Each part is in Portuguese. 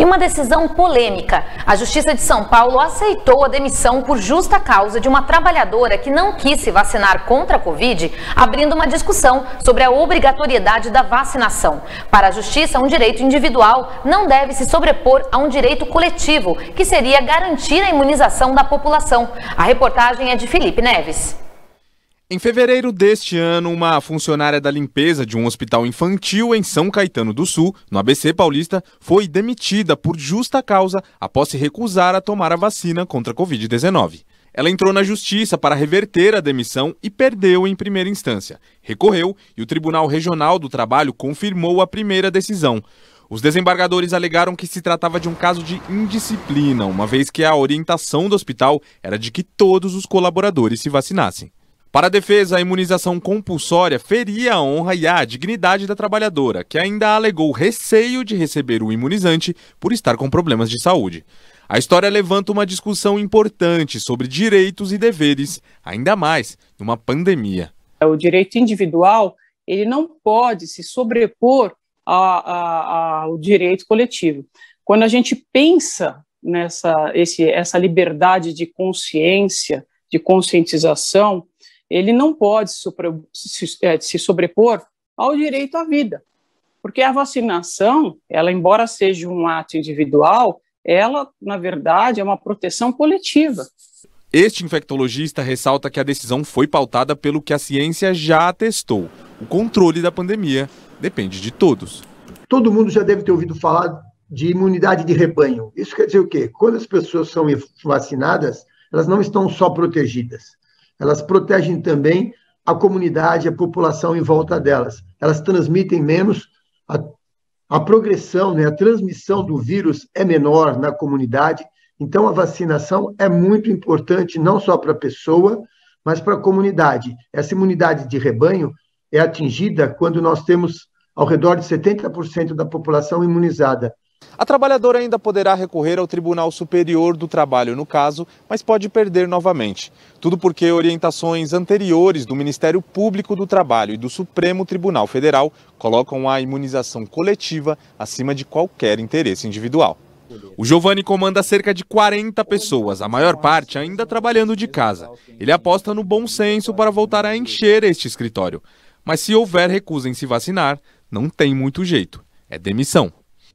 E uma decisão polêmica. A Justiça de São Paulo aceitou a demissão por justa causa de uma trabalhadora que não quis se vacinar contra a Covid, abrindo uma discussão sobre a obrigatoriedade da vacinação. Para a Justiça, um direito individual não deve se sobrepor a um direito coletivo, que seria garantir a imunização da população. A reportagem é de Felipe Neves. Em fevereiro deste ano, uma funcionária da limpeza de um hospital infantil em São Caetano do Sul, no ABC Paulista, foi demitida por justa causa após se recusar a tomar a vacina contra a Covid-19. Ela entrou na justiça para reverter a demissão e perdeu em primeira instância. Recorreu e o Tribunal Regional do Trabalho confirmou a primeira decisão. Os desembargadores alegaram que se tratava de um caso de indisciplina, uma vez que a orientação do hospital era de que todos os colaboradores se vacinassem. Para a defesa, a imunização compulsória feria a honra e a dignidade da trabalhadora, que ainda alegou receio de receber o imunizante por estar com problemas de saúde. A história levanta uma discussão importante sobre direitos e deveres, ainda mais numa pandemia. O direito individual ele não pode se sobrepor ao direito coletivo. Quando a gente pensa nessa esse, essa liberdade de consciência, de conscientização, ele não pode é, se sobrepor ao direito à vida, porque a vacinação, ela embora seja um ato individual, ela na verdade é uma proteção coletiva. Este infectologista ressalta que a decisão foi pautada pelo que a ciência já atestou. O controle da pandemia depende de todos. Todo mundo já deve ter ouvido falar de imunidade de rebanho. Isso quer dizer o quê? Quando as pessoas são vacinadas, elas não estão só protegidas, elas protegem também a comunidade, a população em volta delas. Elas transmitem menos, a, a progressão, né, a transmissão do vírus é menor na comunidade. Então, a vacinação é muito importante, não só para a pessoa, mas para a comunidade. Essa imunidade de rebanho é atingida quando nós temos ao redor de 70% da população imunizada. A trabalhadora ainda poderá recorrer ao Tribunal Superior do Trabalho no caso, mas pode perder novamente. Tudo porque orientações anteriores do Ministério Público do Trabalho e do Supremo Tribunal Federal colocam a imunização coletiva acima de qualquer interesse individual. O Giovanni comanda cerca de 40 pessoas, a maior parte ainda trabalhando de casa. Ele aposta no bom senso para voltar a encher este escritório. Mas se houver recusa em se vacinar, não tem muito jeito. É demissão.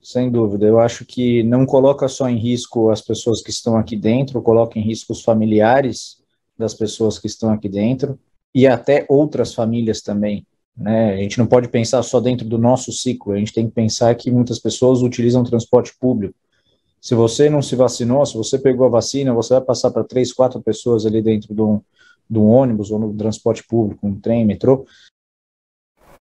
Sem dúvida. Eu acho que não coloca só em risco as pessoas que estão aqui dentro, coloca em risco os familiares das pessoas que estão aqui dentro e até outras famílias também. Né? A gente não pode pensar só dentro do nosso ciclo, a gente tem que pensar que muitas pessoas utilizam transporte público. Se você não se vacinou, se você pegou a vacina, você vai passar para três, quatro pessoas ali dentro de um, de um ônibus ou no transporte público, um trem, metrô,